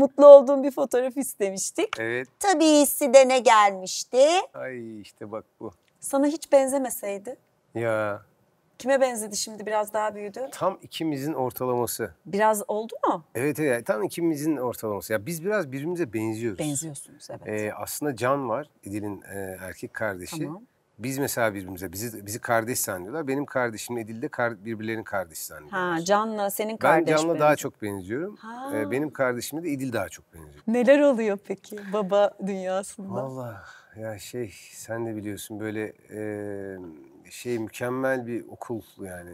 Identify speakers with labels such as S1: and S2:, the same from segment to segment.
S1: mutlu olduğum bir fotoğraf istemiştik. Evet. Tabii de ne gelmişti?
S2: Ay işte bak bu.
S1: Sana hiç benzemeseydi. Ya. Kime benzedi şimdi biraz daha büyüdü?
S2: Tam ikimizin ortalaması.
S1: Biraz oldu mu?
S2: Evet evet tam ikimizin ortalaması. Ya biz biraz birbirimize benziyoruz. Benziyorsunuz evet. Ee, aslında Can var İdil'in e, erkek kardeşi. Tamam. Biz mesela birbirimize bizi bizi kardeş sanıyorlar. Benim kardeşim Edil de kar, birbirlerinin kardeş sanıyorlar.
S1: Ha, Can'la senin kardeşin. Ben Can'la daha
S2: çok benziyorum. Ha. Ee, benim kardeşime de Edil daha çok benziyor.
S1: Neler oluyor peki baba dünyasında? Valla
S2: ya şey sen de biliyorsun böyle e, şey mükemmel bir okul yani.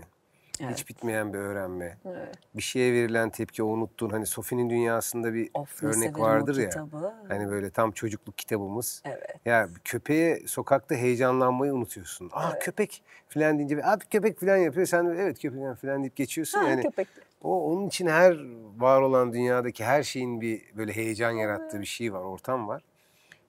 S2: Evet. Hiç bitmeyen bir öğrenme. Evet. Bir şeye verilen tepki o unuttuğun hani Sofi'nin dünyasında bir of, örnek vardır ya. Kitabı. Hani böyle tam çocukluk kitabımız. Evet. Ya köpeğe sokakta heyecanlanmayı unutuyorsun. Ah evet. köpek filan deyince abi köpek filan yapıyor. Sen de, evet köpek filan deyip geçiyorsun. Ha, yani köpek. O onun için her var olan dünyadaki her şeyin bir böyle heyecan evet. yarattığı bir şey var, ortam var.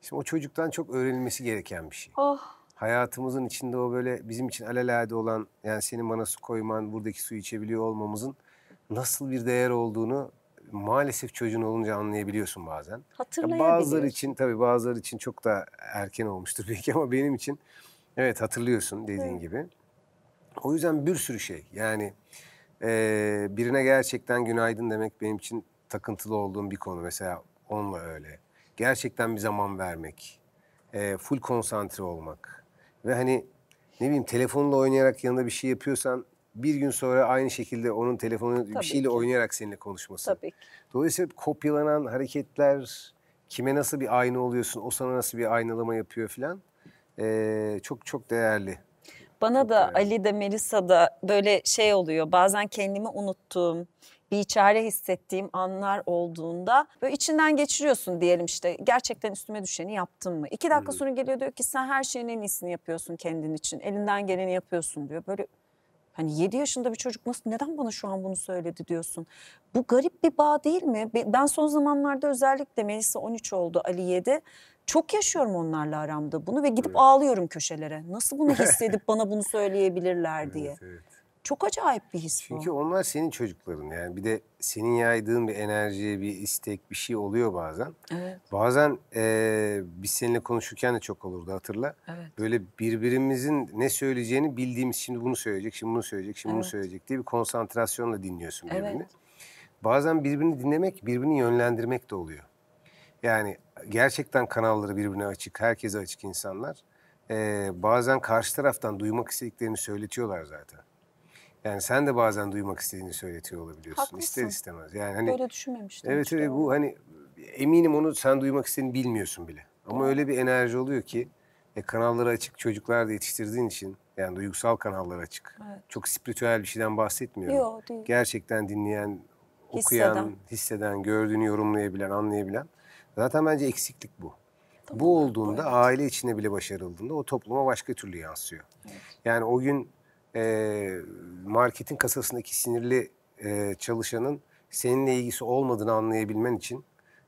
S2: Şimdi o çocuktan çok öğrenilmesi gereken bir şey. Oh hayatımızın içinde o böyle bizim için alelade olan yani senin bana su koyman, buradaki suyu içebiliyor olmamızın nasıl bir değer olduğunu maalesef çocuğun olunca anlayabiliyorsun bazen. Hatırlayabiliyorsun. Bazıları için tabii bazıları için çok da erken olmuştur belki ama benim için evet hatırlıyorsun dediğin evet. gibi. O yüzden bir sürü şey yani e, birine gerçekten günaydın demek benim için takıntılı olduğum bir konu. Mesela onunla öyle. Gerçekten bir zaman vermek, e, full konsantre olmak. Ve hani ne bileyim telefonla oynayarak yanında bir şey yapıyorsan bir gün sonra aynı şekilde onun telefonu Tabii bir şeyle ki. oynayarak seninle konuşması. Tabii ki. Dolayısıyla kopyalanan hareketler kime nasıl bir ayna oluyorsun, o sana nasıl bir aynalama yapıyor filan ee, çok çok değerli.
S1: Bana çok da değerli. Ali de Melisa da böyle şey oluyor bazen kendimi unuttuğum bir çare hissettiğim anlar olduğunda böyle içinden geçiriyorsun diyelim işte gerçekten üstüme düşeni yaptın mı? İki dakika sonra geliyor diyor ki sen her şeyin en iyisini yapıyorsun kendin için elinden geleni yapıyorsun diyor. Böyle Hani 7 yaşında bir çocuk nasıl neden bana şu an bunu söyledi diyorsun. Bu garip bir bağ değil mi? Ben son zamanlarda özellikle Melisa 13 oldu, Ali 7. Çok yaşıyorum onlarla aramda bunu ve gidip evet. ağlıyorum köşelere. Nasıl bunu hissedip bana bunu söyleyebilirler diye. Evet, evet. Çok acayip bir his
S2: Çünkü bu. onlar senin çocukların yani. Bir de senin yaydığın bir enerjiye, bir istek, bir şey oluyor bazen. Evet. Bazen e, biz seninle konuşurken de çok olurdu hatırla. Evet. Böyle birbirimizin ne söyleyeceğini bildiğimiz şimdi bunu söyleyecek, şimdi bunu söyleyecek, şimdi evet. bunu söyleyecek diye bir konsantrasyonla dinliyorsun birbirini. Evet. Bazen birbirini dinlemek, birbirini yönlendirmek de oluyor. Yani gerçekten kanalları birbirine açık, herkese açık insanlar. Ee, bazen karşı taraftan duymak istediklerini söyletiyorlar zaten. Yani sen de bazen duymak istediğini söyletiyor olabiliyorsun. Haklısın. İster istemez. Yani hani Böyle düşünmemiştim. Evet evet bu hani eminim onu sen duymak istediğini bilmiyorsun bile. Ama evet. öyle bir enerji oluyor ki e, kanalları açık çocuklar da yetiştirdiğin için yani duygusal kanallar açık. Evet. Çok spiritüel bir şeyden bahsetmiyorum. Yok değil. Gerçekten dinleyen, okuyan, hisseden. hisseden, gördüğünü yorumlayabilen, anlayabilen. Zaten bence eksiklik bu. Tamam. Bu olduğunda evet. aile içinde bile başarıldığında o topluma başka türlü yansıyor. Evet. Yani o gün e, marketin kasasındaki sinirli e, çalışanın seninle ilgisi olmadığını anlayabilmen için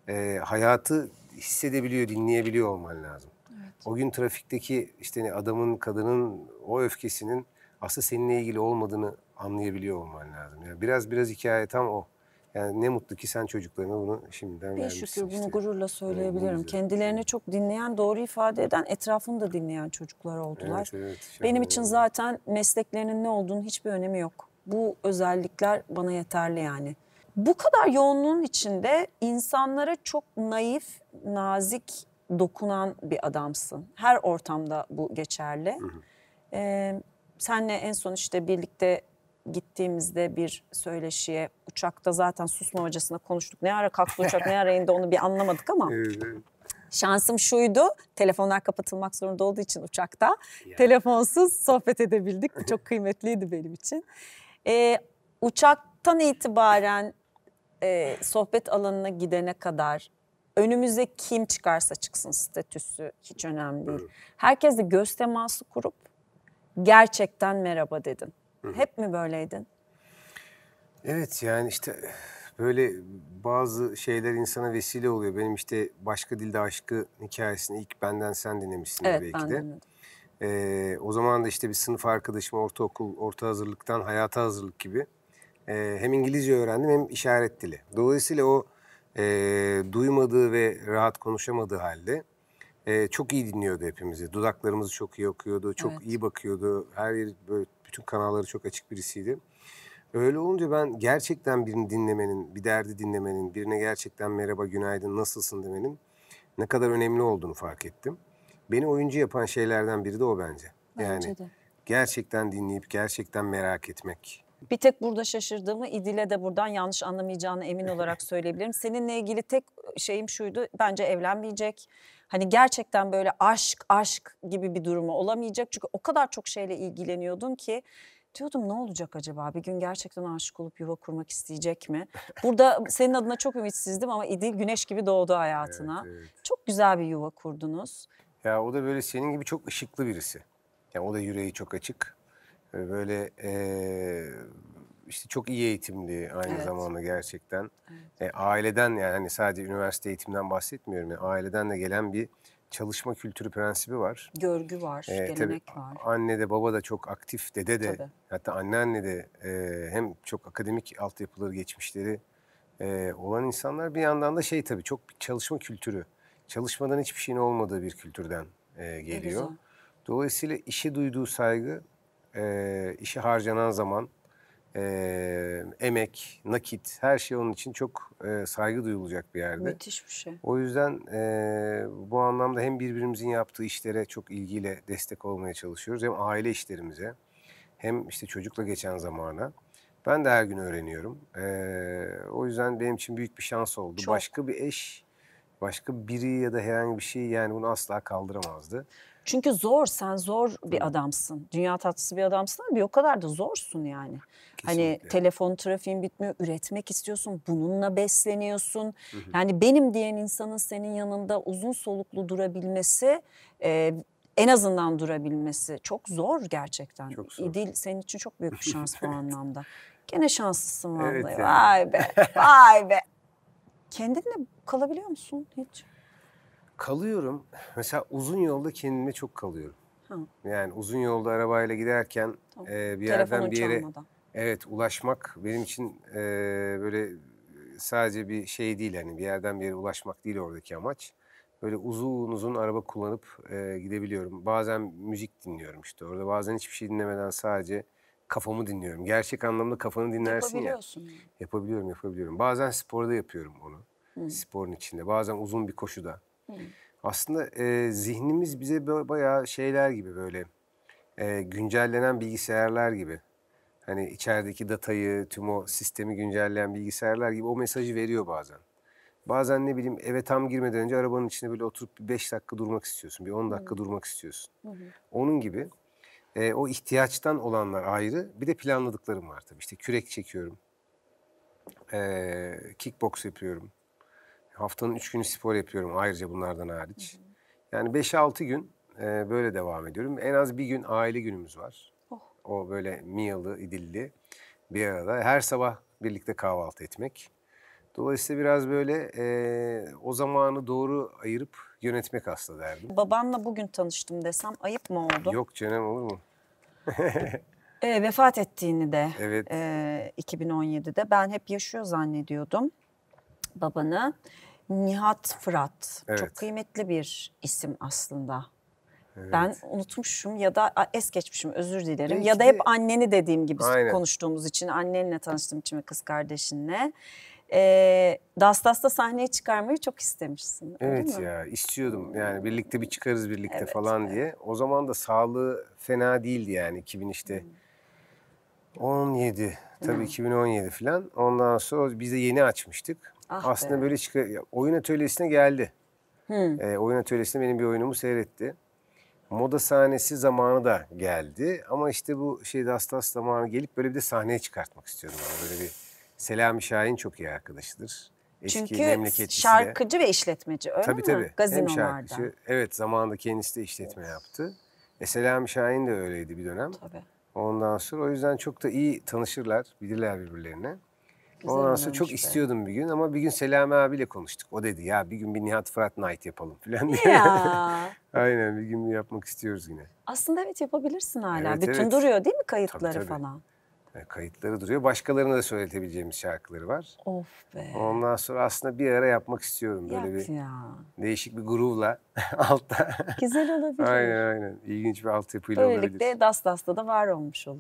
S2: e, hayatı hissedebiliyor, dinleyebiliyor olman lazım. Evet. O gün trafikteki işte hani, adamın, kadının o öfkesinin aslında seninle ilgili olmadığını anlayabiliyor olman lazım. Yani biraz biraz hikaye tam o. Yani ne mutlu ki sen çocuklarına bunu şimdiden Bir vermişsin. Bir şükür işte.
S1: bunu gururla söyleyebilirim. Evet, Kendilerini çok dinleyen, doğru ifade eden, etrafını da dinleyen çocuklar oldular. Evet, evet, Benim yani. için zaten mesleklerinin ne olduğunu hiçbir önemi yok. Bu özellikler bana yeterli yani. Bu kadar yoğunluğun içinde insanlara çok naif, nazik dokunan bir adamsın. Her ortamda bu geçerli. Ee, senle en son işte birlikte gittiğimizde bir söyleşiye uçakta zaten susmamacasına konuştuk. Ne ara kalktı uçak ne ara indi onu bir anlamadık ama. Şansım şuydu, telefonlar kapatılmak zorunda olduğu için uçakta ya. telefonsuz sohbet edebildik. Çok kıymetliydi benim için. Ee, uçaktan itibaren e, sohbet alanına gidene kadar önümüze kim çıkarsa çıksın statüsü hiç önemli değil. Herkesle göz teması kurup gerçekten merhaba dedin. Hı. Hep mi böyleydin?
S2: Evet yani işte böyle bazı şeyler insana vesile oluyor. Benim işte Başka Dilde Aşkı hikayesini ilk benden sen dinlemişsin evet, belki ben dinledim. Ee, o zaman da işte bir sınıf arkadaşım ortaokul, orta hazırlıktan hayata hazırlık gibi. Ee, hem İngilizce öğrendim hem işaret dili. Dolayısıyla o e, duymadığı ve rahat konuşamadığı halde e, çok iyi dinliyordu hepimizi. Dudaklarımızı çok iyi okuyordu, çok evet. iyi bakıyordu. Her yer böyle bütün kanalları çok açık birisiydi. Öyle olunca ben gerçekten birini dinlemenin, bir derdi dinlemenin, birine gerçekten merhaba, günaydın, nasılsın demenin ne kadar önemli olduğunu fark ettim. Beni oyuncu yapan şeylerden biri de o bence. Yani de. gerçekten dinleyip gerçekten merak etmek.
S1: Bir tek burada şaşırdığımı İdil'e de buradan yanlış anlamayacağını emin olarak söyleyebilirim. Seninle ilgili tek şeyim şuydu. Bence evlenmeyecek Hani gerçekten böyle aşk aşk gibi bir durumu olamayacak. Çünkü o kadar çok şeyle ilgileniyordum ki diyordum ne olacak acaba? Bir gün gerçekten aşık olup yuva kurmak isteyecek mi? Burada senin adına çok ümitsizdim ama İdil güneş gibi doğdu hayatına. Evet, evet. Çok güzel bir yuva kurdunuz.
S2: Ya o da böyle senin gibi çok ışıklı birisi. Ya yani o da yüreği çok açık. Böyle ee, işte çok iyi eğitimli aynı evet. zamanda gerçekten. Evet. E, aileden yani hani sadece üniversite eğitimden bahsetmiyorum. Yani aileden de gelen bir çalışma kültürü prensibi var. Görgü
S1: var, e, gelenek tabii, var.
S2: Anne de baba da çok aktif, dede de tabii. hatta anneanne de e, hem çok akademik altyapıları geçmişleri e, olan insanlar bir yandan da şey tabii çok çalışma kültürü. Çalışmadan hiçbir şeyin olmadığı bir kültürden e, geliyor. Dolayısıyla işe duyduğu saygı, e, işe harcanan zaman, e, emek, nakit her şey onun için çok e, saygı duyulacak bir yerde. Müthiş bir şey. O yüzden e, bu anlamda hem birbirimizin yaptığı işlere çok ilgiyle destek olmaya çalışıyoruz. Hem aile işlerimize hem işte çocukla geçen zamana. Ben de her gün öğreniyorum. E, o yüzden benim için büyük bir şans oldu. Çok. Başka bir eş, başka biri ya da herhangi bir şey yani bunu asla kaldıramazdı. Çünkü
S1: zor sen zor bir adamsın. Dünya tatlısı bir adamsın ama bir o kadar da zorsun yani. Hani Kesinlikle. Hani telefon trafiğin bitmiyor. Üretmek istiyorsun. Bununla besleniyorsun. Hı hı. Yani benim diyen insanın senin yanında uzun soluklu durabilmesi e, en azından durabilmesi çok zor gerçekten. Çok zor. İdil senin için çok büyük bir şans bu anlamda. Gene şanslısın vallahi. Evet yani. Vay be. Vay be. Kendinle kalabiliyor musun hiç?
S2: Kalıyorum. Mesela uzun yolda kendime çok kalıyorum. Ha. Yani uzun yolda arabayla giderken e, bir Telefonu yerden bir yere çalmadan. evet ulaşmak benim için e, böyle sadece bir şey değil hani bir yerden bir yere ulaşmak değil oradaki amaç. Böyle uzun uzun araba kullanıp e, gidebiliyorum. Bazen müzik dinliyorum işte orada. Bazen hiçbir şey dinlemeden sadece kafamı dinliyorum. Gerçek anlamda kafanı dinlersin ya. Yani. Yapabiliyorum, yapabiliyorum. Bazen sporda yapıyorum onu. Hı. Sporun içinde. Bazen uzun bir koşuda. Aslında e, zihnimiz bize bayağı şeyler gibi böyle e, güncellenen bilgisayarlar gibi. Hani içerideki datayı, tüm o sistemi güncelleyen bilgisayarlar gibi o mesajı veriyor bazen. Bazen ne bileyim eve tam girmeden önce arabanın içine böyle oturup bir 5 dakika durmak istiyorsun. Bir on dakika Hı. durmak istiyorsun. Hı. Onun gibi e, o ihtiyaçtan olanlar ayrı. Bir de planladıklarım var tabii. İşte kürek çekiyorum. E, kickbox yapıyorum. Haftanın üç günü spor yapıyorum ayrıca bunlardan hariç. Hı hı. Yani beş altı gün e, böyle devam ediyorum. En az bir gün aile günümüz var. Oh. O böyle miyalı, idilli bir arada. Her sabah birlikte kahvaltı etmek. Dolayısıyla biraz böyle e, o zamanı doğru ayırıp yönetmek aslında derdim.
S1: Babanla bugün tanıştım desem ayıp mı oldu? Yok
S2: canım olur mu?
S1: e, vefat ettiğini de evet. e, 2017'de ben hep yaşıyor zannediyordum babanı. Nihat Fırat. Evet. Çok kıymetli bir isim aslında. Evet. Ben unutmuşum ya da es geçmişim özür dilerim. Belki ya da hep anneni dediğim gibi Aynen. konuştuğumuz için annenle tanıştığım için ve kız kardeşinle. Ee, Dastas'ta sahneye çıkarmayı çok istemişsin. Evet ya
S2: istiyordum yani birlikte bir çıkarız birlikte evet, falan evet. diye. O zaman da sağlığı fena değildi yani 2000 işte hmm. 17 tabii hmm. 2017 falan. Ondan sonra biz de yeni açmıştık. Ah Aslında be. böyle çıkar, oyun atölyesine geldi. Hmm. E, oyun atölyesinde benim bir oyunumu seyretti. Moda sahnesi zamanı da geldi. Ama işte bu şeyde Astas zamanı gelip böyle bir de sahneye çıkartmak istiyorum. Yani böyle bir Selami Şahin çok iyi arkadaşıdır. Eski Çünkü şarkıcı
S1: ve işletmeci öyle tabii, mi? Tabii tabii. Hem
S2: Evet zamanında kendisi de işletme yaptı. E, Selami Şahin de öyleydi bir dönem. Tabii. Ondan sonra o yüzden çok da iyi tanışırlar, bilirler birbirlerini.
S1: Güzel Orası çok be.
S2: istiyordum bir gün ama bir gün Selami abiyle konuştuk. O dedi ya bir gün bir Nihat Fırat Night yapalım falan diye. Ya. Aynen bir gün yapmak istiyoruz yine.
S1: Aslında evet yapabilirsin hala. Evet, Bütün evet. duruyor değil mi kayıtları tabii, tabii.
S2: falan? E, kayıtları duruyor. Başkalarına da söyletebileceğimiz şarkıları var.
S1: Of be.
S2: Ondan sonra aslında bir ara yapmak istiyorum. Böyle Yap bir ya. değişik bir groove'la altta. Güzel olabilir. aynen aynen. İlginç bir altyapıyla Böylelikle olabilir. Böylelikle
S1: Das Das'ta da var olmuş olur.